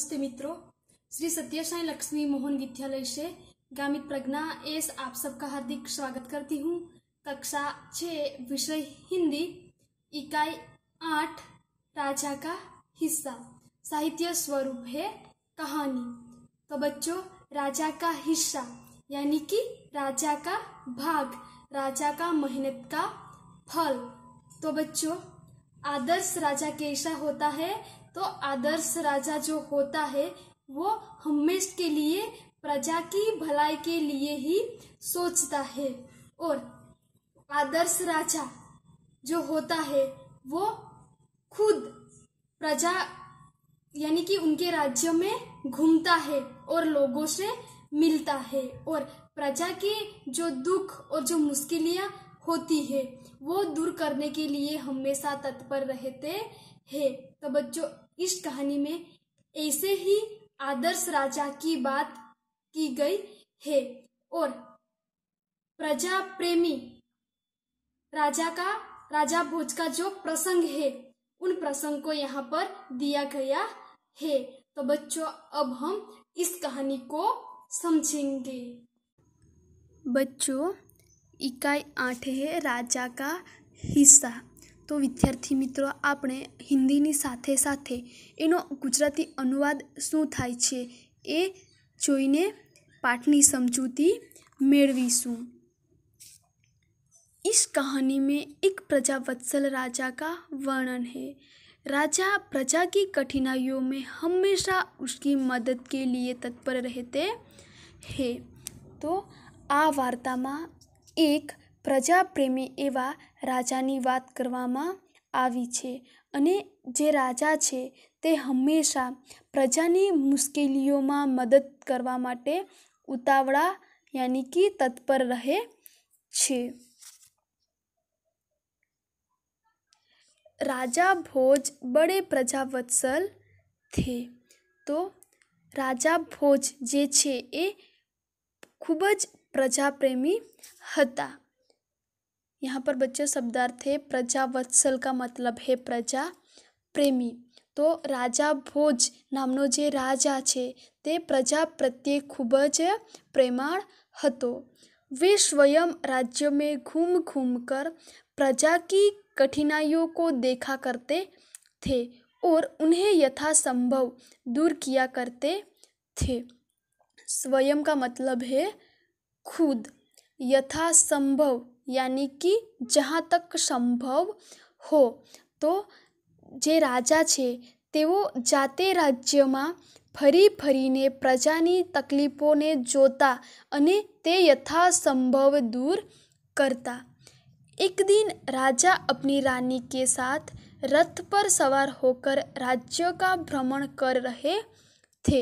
नमस्ते मित्रों श्री साई लक्ष्मी मोहन विद्यालय से गामित प्रज्ञा एस आप सबका हार्दिक स्वागत करती हूँ कक्षा छ विषय हिंदी इकाई आठ राजा का हिस्सा साहित्य स्वरूप है कहानी तो बच्चों राजा का हिस्सा यानी कि राजा का भाग राजा का मेहनत का फल तो बच्चों आदर्श राजा कैसा होता है तो आदर्श राजा जो होता है वो हमेशा के लिए प्रजा की भलाई के लिए ही सोचता है और आदर्श राजा जो होता है वो खुद प्रजा यानी कि उनके राज्य में घूमता है और लोगों से मिलता है और प्रजा के जो दुख और जो मुश्किलियां होती है वो दूर करने के लिए हमेशा तत्पर रहते है तो बच्चों इस कहानी में ऐसे ही आदर्श राजा की बात की गई है और प्रजा प्रेमी राजा का राजा भोज का जो प्रसंग है उन प्रसंग को यहाँ पर दिया गया है तो बच्चों अब हम इस कहानी को समझेंगे बच्चों इकाई आठ है राजा का हिस्सा તો વિદ્યાર્થી મિત્રો આપણે હિન્દીની સાથે સાથે એનો ગુજરાતી અનુવાદ શું થાય છે એ જોઈને પાઠની સમજૂતી મેળવીશું इस कहानी में एक प्रजावत्सल राजा का वर्णन है राजा प्रजा की कठिनाइयों में हमेशा उसकी मदद के लिए તત્પર રહેતે હે તો આ વાર્તામાં એક પ્રજાપ્રેમી એવા રાજાની વાત કરવામાં આવી છે અને જે રાજા છે તે હંમેશા પ્રજાની મુશ્કેલીઓમાં મદદ કરવા માટે ઉતાવળા યાની કે તત્પર રહે છે રાજા ભોજ બડે પ્રજાવત્સલ થે તો રાજા ભોજ જે છે એ ખૂબ જ પ્રજાપ્રેમી હતા यहाँ पर बच्चे शब्दार्थ है प्रजावत्सल का मतलब है प्रजा प्रेमी तो राजा भोज नाम जो राजा है તે प्रजा प्रत्ये खूबज प्रेमाण हतो वे स्वयं राज्य में घूम घूम कर प्रजा की कठिनाइयों को देखा करते थे और उन्हें यथासंभव दूर किया करते थे स्वयं का मतलब है खुद यथासंभव यानी કે જહાં તક સંભવ હો તો જે રાજા છે जाते राज्य में फरी फरी ने તકલીફોને तकलीफों ने તે यथासंभव दूर करता एक दिन राजा अपनी रानी के साथ रथ पर सवार होकर राज्य का भ्रमण कर रहे थे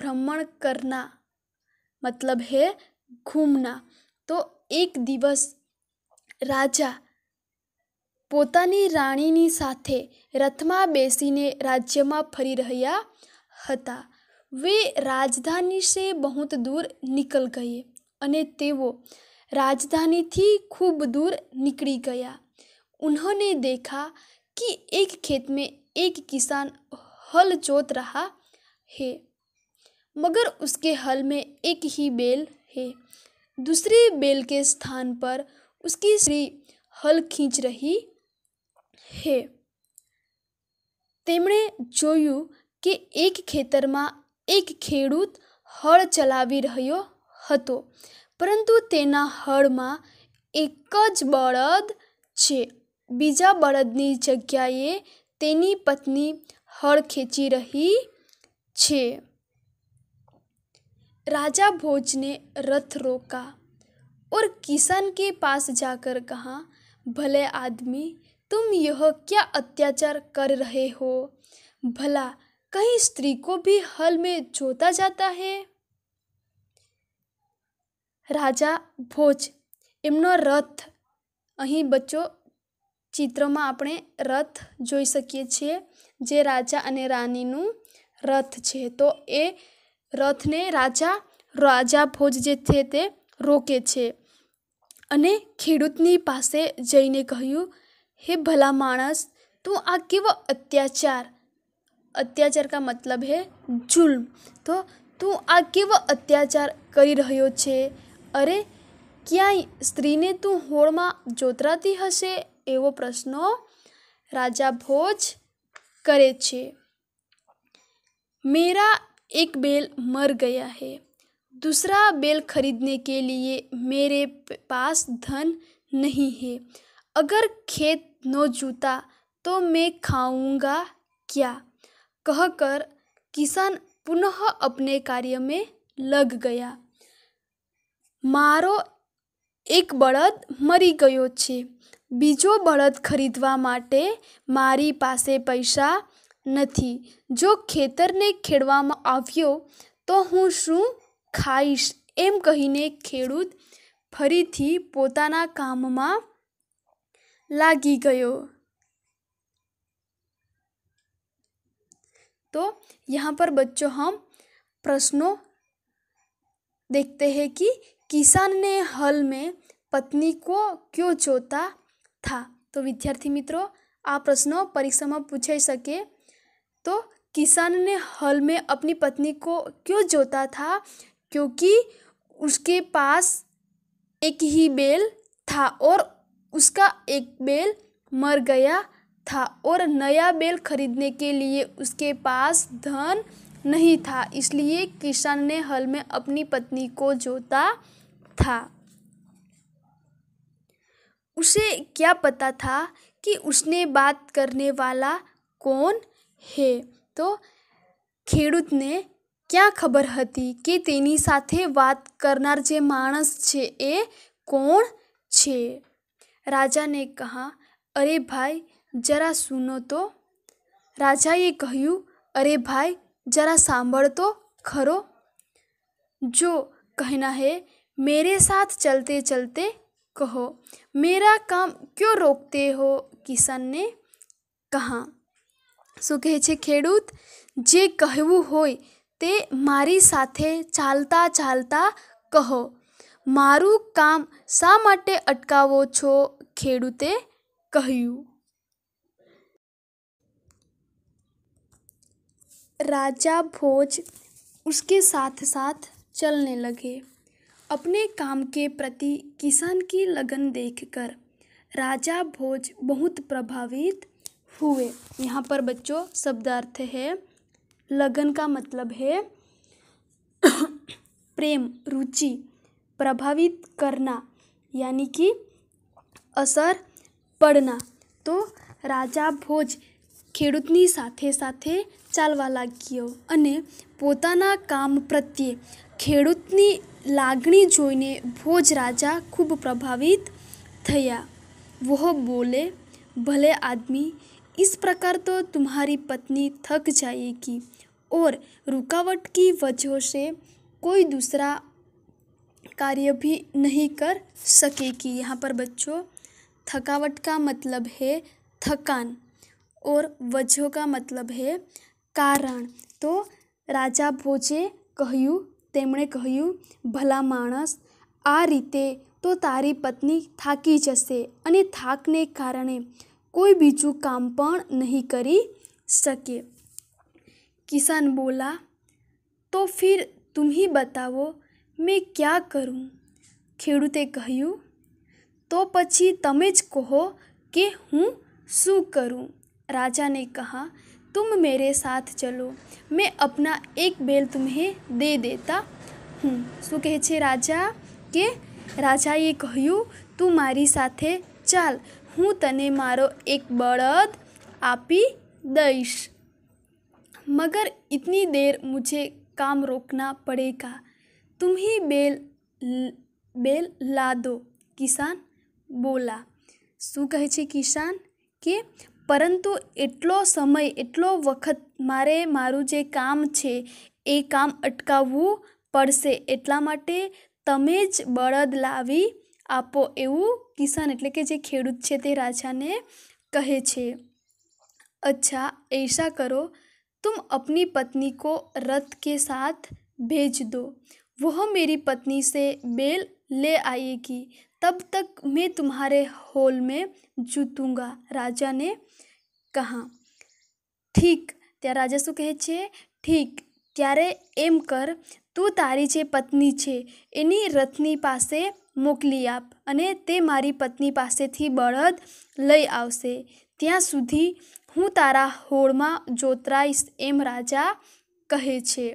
भ्रमण करना मतलब है घूमना तो एक दिवस राजा पोता રાણીની साथ રથમાં બેસીને राज्य में फरी હતા વે वे राजधानी से बहुत दूर निकल गए તેઓ राजधानी थी खूब दूर निकली गया उन्होंने देखा कि एक खेत में एक किसान हल जोत रहा है मगर उसके हल में एक ही बेल है दूसरे बेल के स्थान पर उसकी श्री હલ ખીંચ રહી હે તેમણે જોયું કે એક ખેતરમાં એક ખેડૂત હળ ચલાવી રહ્યો હતો પરંતુ તેના હળમાં એક જ બળદ છે બીજા બળદની જગ્યાએ તેની પત્ની હળ ખેંચી રહી છે રાજા ભોજને રથ રોકા और किसान के पास जाकर कहा भले आदमी तुम यह क्या अत्याचार कर रहे हो भला कहीं स्त्री को भी हल में जोता जाता है राजा भोज इमन रथ अं बच्चों चित्र में अपने रथ जी सकी राजा अने रानी नु रथ है तो ये रथ ने राजा राजा भोज जे थे રોકે છે અને ખેડૂતની પાસે જઈને કહ્યું હે ભલા માનસ તું આ કिव अत्याचार अत्याचार કા મતલબ હે જુલમ તો તું આ કिव अत्याचार કરી રહ્યો છે અરે ક્યાં स्त्रीને તું હોળમાં જોતરાતી હશે એવો પ્રશ્નો રાજા ભોજ કરે છે મેરા એક બેલ મર ગયા હે दूसरा बैल खरीदने के लिए मेरे पास धन नहीं है अगर खेत न जूता तो मैं खाऊंगा क्या कहकर किसान पुनः अपने कार्य में लग गया મારો એક બળદ મરી ગયો बीजो बड़द खरीदवा ખરીદવા માટે મારી પાસે પૈસા નથી જો ખેતરને ખેડવામાં आव्यो तो हूँ शू ખાઈશ એમ કહીને ખેડૂત ફરીથી પોતાના કામમાં લાગી ગયો तो यहाँ पर बच्चों हम प्रश्नों देखते हैं कि किसान ने हल में पत्नी को क्यों जोता था तो विद्यार्थी मित्रों આ પ્રશ્નો પરીક્ષામાં પૂછાઈ શકે તો કિસાનને હલ મેં અપની પત્ની કો ક્યો જોતા થા क्योंकि उसके पास एक ही बैल था और उसका एक बैल मर गया था और नया बैल खरीदने के लिए उसके पास धन नहीं था इसलिए किसान ने हल में अपनी पत्नी को जोता था उसे क्या पता था कि उसने बात करने वाला कौन है तो खेडूत ने क्या खबर थी कि तेनी साथे बात करना जे मानस छे ए कोण छे राजा ने कहा अरे भाई जरा सुनो तो राजाए कहू अरे भाई जरा सांभ तो खरो जो कहना है मेरे साथ चलते चलते कहो मेरा काम क्यों रोकते हो किसान ने कहा शू कहे खेडूत जे कहवू होई ते मारी साथे चालता चालता कहो मारू काम सा माटे अटकावो छो खेडूते કહ્યું राजा भोज उसके साथ साथ चलने लगे अपने काम के प्रति किसान की लगन देखकर राजा भोज बहुत प्रभावित हुए यहाँ पर बच्चों शब्दार्थ है लगन का मतलब है प्रेम रुचि प्रभावित करना यानी कि અસર પડના તો રાજા ભોજ ખેડૂતની સાથે સાથે ચાલવા લાગ્યો અને પોતાના કામ પ્રત્યે ખેડૂતની લાગણી જોઈને ભોજ રાજા ખૂબ પ્રભાવિત થયા વહ બોલે ભલે આદમી इस प्रकार तो तुम्हारी पत्नी थक जाएगी और रुकावट की वजह से कोई दूसरा कार्य भी नहीं कर सकेगी यहाँ पर बच्चों थकावट का मतलब है थकान और वजह का मतलब है कारण तो राजा भोजे कहू તેમણે कहू भला मणस आ रीते तो तारी पत्नी थाकी जैसे थाक ने कारण कोई बीजू काम पर नहीं करी सके किसान बोला तो फिर तुम ही बताओ मैं क्या करूं खेडूते कहू तो पची तमेज कहो कि हूँ शू करूं राजा ने कहा तुम मेरे साथ चलो मैं अपना एक बेल तुम्हें दे देता हूँ शू कहे राजा के राजा ये कहू तू मारी साथे चल હું તને મારો એક બળદ આપી દઈશ મગર इतनी દેર મુજે કામ રોકના पड़ेगा तुम ही बेल બેલ લાદો કિસાન બોલા શું કહે છે કિસાન કે પરંતુ એટલો સમય એટલો વખત મારે મારું જે કામ છે એ કામ અટકાવવું પડશે એટલા માટે તમે જ બળદ લાવી આપો એવું કિસાન એટલે કે જે ખેડૂત છે તે રાજાને કહે છે અચ્છા ऐसा करो तुम अपनी पत्नी को रथ के साथ भेज दो वह मेरी पत्नी से बेल ले आएगी तब तक मैं तुम्हारे हॉल में જૂતूंगा રાજાને કહા ઠીક ત્યાં રાજા શું કહે છે ઠીક ત્યારે એમ કર તું તારી જે પત્ની છે એની રથની પાસે મોકલી આપ અને તે મારી પત્ની પાસેથી બળદ લઈ આવશે ત્યાં સુધી હું તારા હોળમાં જોતરાઈશ એમ રાજા કહે છે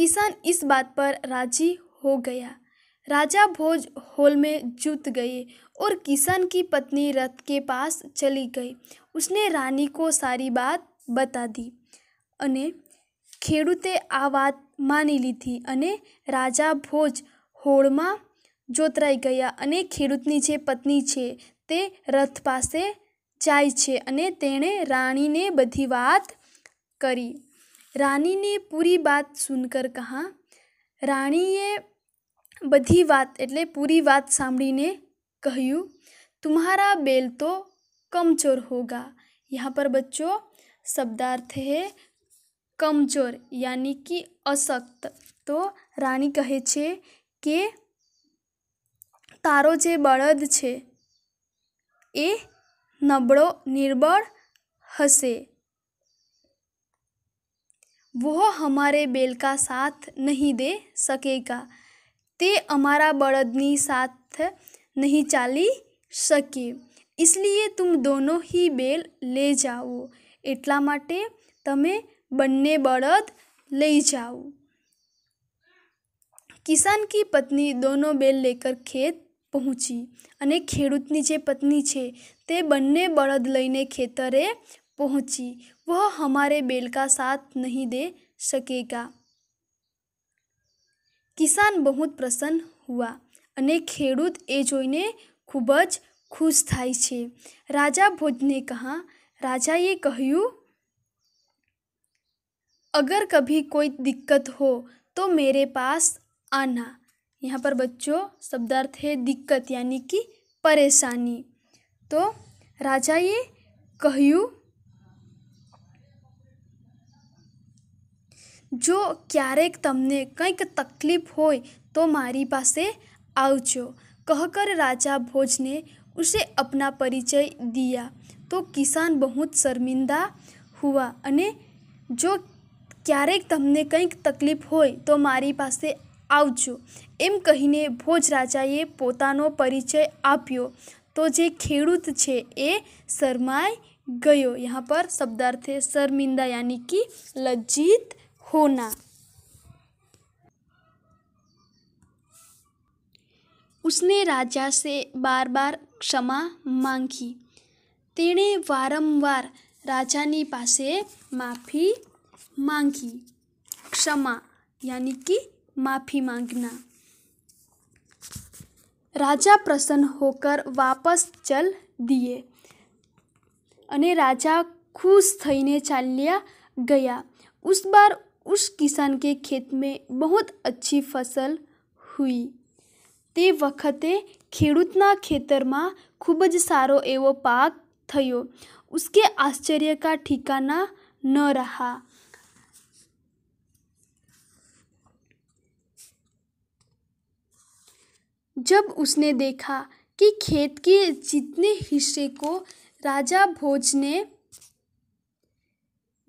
किसान इस बात पर राजी हो गया राजा भोज हॉल में जुट गए और किसान की पत्नी रथ के पास चली गई उसने रानी को सारी बात बता दी અને ખેડૂતે આ વાત માની લીધી અને રાજા ભોજ હોળમાં જોતરાઈ ગયા અને ખેડૂતની જે પત્ની છે તે રથ પાસે જાય છે અને તેણે રાણીને બધી વાત કરી રાણીને પૂરી વાત સુનકર કહા રાણીએ બધી વાત એટલે પૂરી વાત સાંભળીને કહ્યું तुम्हारा બેલ તો कमजोर હોગા यहाँ પર બચ્ચો શબ્દાર્થ હે कमजोर यानी कि अशक्त तो रानी कहे छे के तारो जे बड़द छे ए नबड़ो निर्बल हसे वो हमारे बेल का साथ नहीं दे सकेगा ते हमारा बड़दनी साथ नहीं चाली सके इसलिए तुम दोनों ही बेल ले जाओ एट्ला માટે બંને બળદ લઈ જાઓ કિસાન કી પત્ની દોનો બેલ લેકર ખેત પહોંચી અને ખેડૂતની જે પત્ની છે તે બંને બળદ લઈને ખેતરે પહોંચી વહ હમારે બેલ કા સાથ નહીં દે શકેગા કિસાન બહુ પ્રસન્ન હુઆ અને ખેડૂત એ જોઈને ખૂબ જ ખુશ થાય છે રાજા ભોજને કહા રાજાએ કહ્યું अगर कभी कोई दिक्कत हो तो मेरे पास आना यहाँ पर बच्चों शब्दार्थ है दिक्कत यानी कि परेशानी तो राजा ये कहू जो क्यारेक तमने कई तकलीफ हो तो मारी पासे आवजो कहकर राजा भोज ने उसे अपना परिचय दिया तो किसान बहुत शर्मिंदा हुआ अने जो ક્યારેક તમને કંઈક તકલીફ હોય તો મારી પાસે આવજો એમ કહીને ભોજરાજાએ પોતાનો પરિચય આપ્યો તો જે ખેડૂત છે એ શરમાઈ ગયો यहाँ पर शब्दार्थ है शर्मिंदा यानी कि लज्जित होना उसने राजा से बार बार क्षमा માંગી તેણે વારંવાર રાજાની પાસે માફી मांगी क्षमा यानी कि माफी मांगना राजा प्रसन्न होकर वापस चल दिए अने राजा खुश थे चाल लिया गया उस बार उस किसान के खेत में बहुत अच्छी फसल हुई ते वखते खेडूतना खेतर में खूबज सारो एवो पाक थो उसके आश्चर्य का ठिकाना न रहा जब उसने देखा कि खेत के जितने हिस्से को राजा भोज ने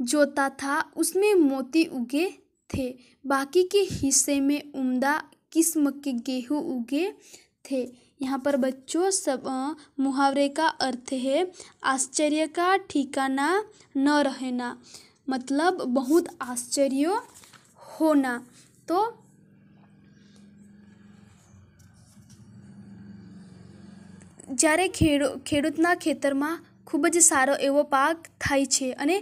जोता था उसमें मोती उगे थे बाकी के हिस्से में उम्दा किस्म के गेहूँ उगे थे यहाँ पर बच्चों सब मुहावरे का अर्थ है आश्चर्य का ठिकाना न रहना मतलब बहुत आश्चर्य होना तो જ્યારે ખેડૂ ખેડૂતના ખેતરમાં ખૂબ જ સારો એવો પાક થાય છે અને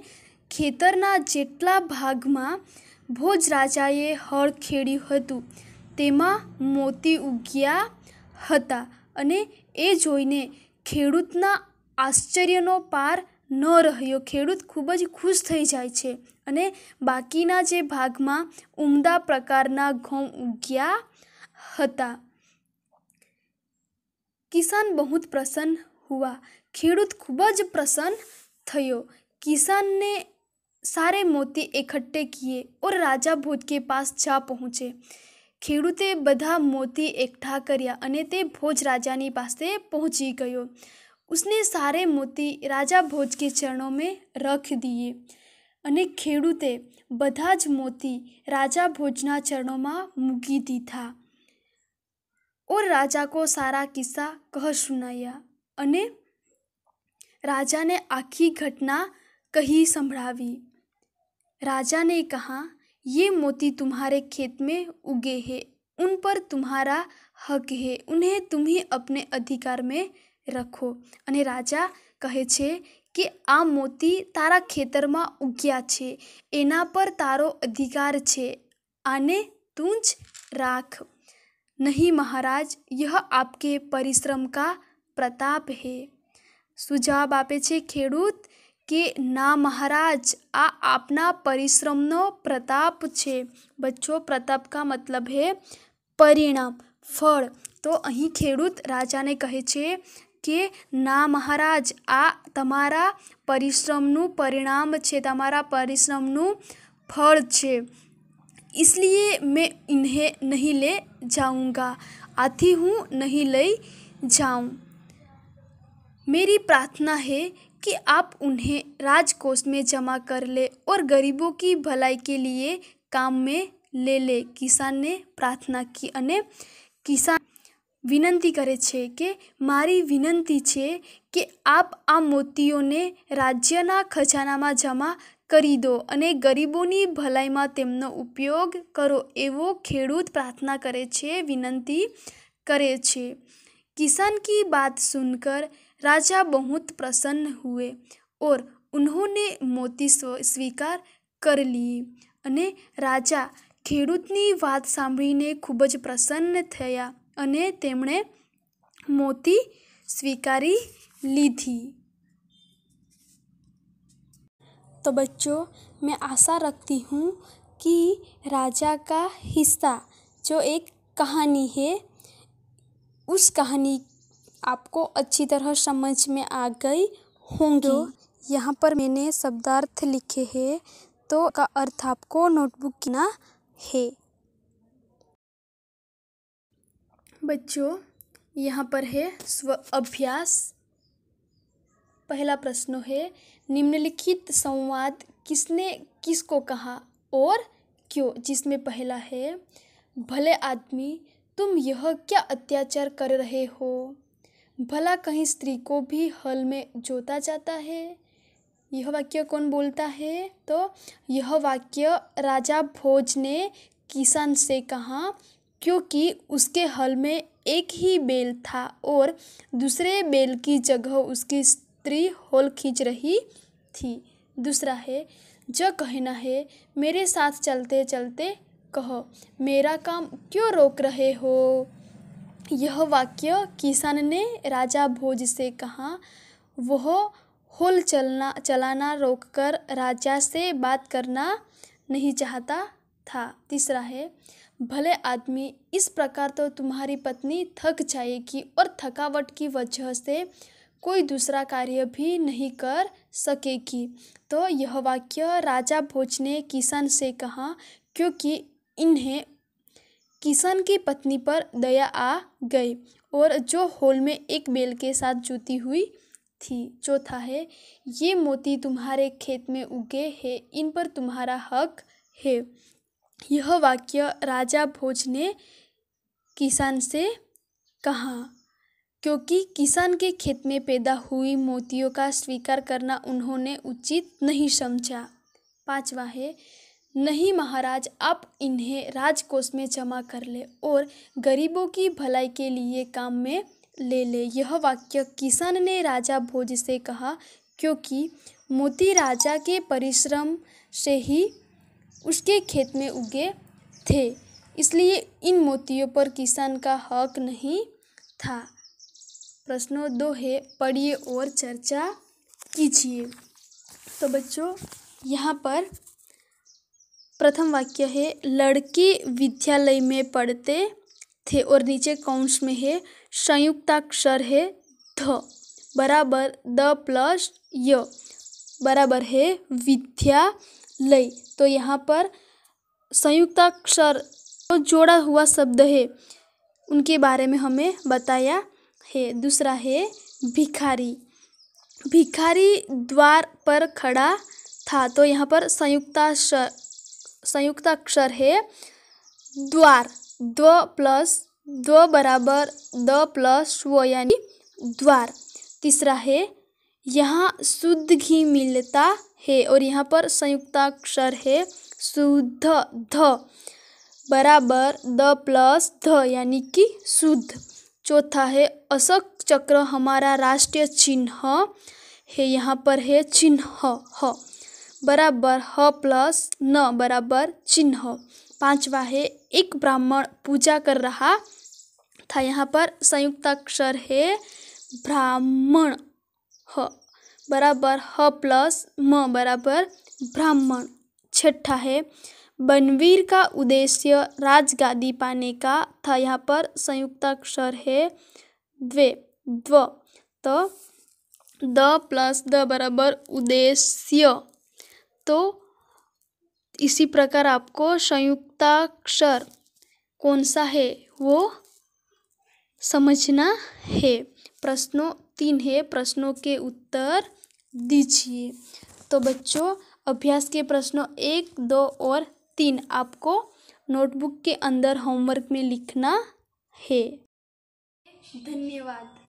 ખેતરના જેટલા ભાગમાં ભોજ રાજાએ હળ ખેડ્યું હતું તેમાં મોતી ઉગ્યા હતા અને એ જોઈને ખેડૂતના આશ્ચર્યનો પાર ન રહ્યો ખેડૂત ખૂબ જ ખુશ થઈ જાય છે અને બાકીના જે ભાગમાં ઉમદા પ્રકારના ઘઉં ઉગ્યા હતા किसान बहुत प्रसन्न हुआ खेडूत खूबज प्रसन्न थो किसान ने सारे मोती इकट्ठे किए और राजा भोज के पास जा पहुँचे खेडूते बधा मोती एकठा करया अने भोज राजा पास पहुँची गयो उसने सारे मोती राजा भोज के चरणों में रख दिए अने खेडूते बधाज मोती राजा भोजना चरणों में मूकी दी था और राजा को सारा किस्सा कह सुनाया अने राजा ने आखी घटना कही संभावी राजा ने कहा ये मोती तुम्हारे खेत में उगे हैं उन पर तुम्हारा हक है उन्हें तुम ही अपने अधिकार में रखो अने राजा कहे छे कि आ मोती तारा खेतर में उग्या है एना पर तारो अधिकार छे आने तूंज राख नहीं महाराज यह आपके परिश्रम का प्रताप है सुजाब આપે છે ખેડૂત કે ના મહારાજ આ આપના પરિશ્રમનો प्रताप છે बच्चो प्रताप કા મતલબ હે પરિણામ ફળ તો અહી ખેડૂત રાજાને કહે છે કે ના મહારાજ આ તમારો પરિશ્રમનો પરિણામ છે તમારો પરિશ્રમનો ફળ છે इसलिए मैं इन्हें नहीं ले जाऊँगा आती हूँ नहीं ले जाऊँ मेरी प्रार्थना है कि आप उन्हें राजकोष में जमा कर ले और गरीबों की भलाई के लिए काम में ले ले किसान प्रार्थना की अने किसान અને करे छे के मारी विनंती छे વિનંતી आप आ मोतियों ने राज्यना खजाना में जमा કરી દો અને ગરીબોની ભલાઈમાં તેમનો ઉપયોગ કરો એવો ખેડૂત પ્રાર્થના કરે છે વિનંતી કરે છે કિસાન કી બાત સુનકર રાજા બહુત પ્રસન્ન હુએ ઓર ઉન્હોને મોતી સ્વીકાર કરી લી અને રાજા ખેડૂતની વાત સાંભળીને ખૂબ જ પ્રસન્ન થયા અને તેમણે મોતી સ્વીકારી લીધી तो बच्चों मैं आशा रखती हूँ कि राजा का हिस्सा जो एक कहानी है उस कहानी आपको अच्छी तरह समझ में आ गई होंगी तो यहाँ पर मैंने शब्दार्थ लिखे हैं तो का अर्थ आपको नोटबुक किना है बच्चों यहाँ पर है स्व अभ्यास पहला प्रश्न है निम्नलिखित संवाद किसने किसको कहा और क्यों जिसमें पहला है भले आदमी तुम यह क्या अत्याचार कर रहे हो भला कहीं स्त्री को भी हल में जोता जाता है यह वाक्य कौन बोलता है तो यह वाक्य राजा भोज ने किसान से कहा क्योंकि उसके हल में एक ही बेल था और दूसरे बेल की जगह उसकी स्त्री होल खींच रही थी दूसरा है जो कहना है मेरे साथ चलते चलते कहो मेरा काम क्यों रोक रहे हो यह वाक्य किसान ने राजा भोज से कहा वह होल चलना चलाना रोककर राजा से बात करना नहीं चाहता था तीसरा है भले आदमी इस प्रकार तो तुम्हारी पत्नी थक जाएगी और थकावट की वजह से कोई दूसरा कार्य भी नहीं कर सकेगी तो यह वाक्य राजा भोज ने किसान से कहा क्योंकि इन्हें किसान की पत्नी पर दया आ गई और जो होल में एक बेल के साथ जुती हुई थी चौथा है ये मोती तुम्हारे खेत में उगे हैं इन पर तुम्हारा हक है यह वाक्य राजा भोज ने किसान से कहा क्योंकि किसान के खेत में पैदा हुई मोतियों का स्वीकार करना उन्होंने उचित नहीं समझा पांचवा है नहीं महाराज आप इन्हें राजकोष में जमा कर ले और गरीबों की भलाई के लिए काम में ले ले यह वाक्य किसान ने राजा भोज से कहा क्योंकि मोती राजा के परिश्रम से ही उसके खेत में उगे थे इसलिए इन मोतियों पर किसान का हक नहीं था प्रश्नों दो है पढ़िए और चर्चा कीजिए तो बच्चों यहाँ पर प्रथम वाक्य है लड़की विद्यालय में पढ़ते थे और नीचे काउंट्स में है संयुक्ताक्षर है ध बराबर द प्लस य बराबर है विद्यालय तो यहाँ पर संयुक्ताक्षर तो जोड़ा हुआ शब्द है उनके बारे में हमें बताया है दूसरा है भिखारी भिखारी द्वार पर खड़ा था तो यहाँ पर संयुक्ताक्षर संयुक्ताक्षर है द्वार द्व प्लस द्व बराबर द प्लस व यानी द्वार तीसरा है यहाँ शुद्ध घी मिलता है और यहाँ पर संयुक्ताक्षर है शुद्ध ध बराबर द प्लस ध यानी कि शुद्ध चौथा है अशोक चक्र हमारा राष्ट्रीय चिन्ह है यहाँ पर है चिन्ह ह बराबर ह प्लस न बराबर चिन्ह पांचवा है एक ब्राह्मण पूजा कर रहा था यहाँ पर संयुक्ताक्षर है ब्राह्मण ह बराबर ह प्लस म बराबर ब्राह्मण छठा है बनवीर का उद्देश्य राजगादी पाने का था यहाँ पर संयुक्ताक्षर है द्वे द्व तो द प्लस द बराबर उद्देश्य तो इसी प्रकार आपको संयुक्ताक्षर कौन सा है वो समझना है प्रश्नों तीन है प्रश्नों के उत्तर दीजिए तो बच्चों अभ्यास के प्रश्नों एक दो और तीन आपको नोटबुक के अंदर होमवर्क में लिखना है धन्यवाद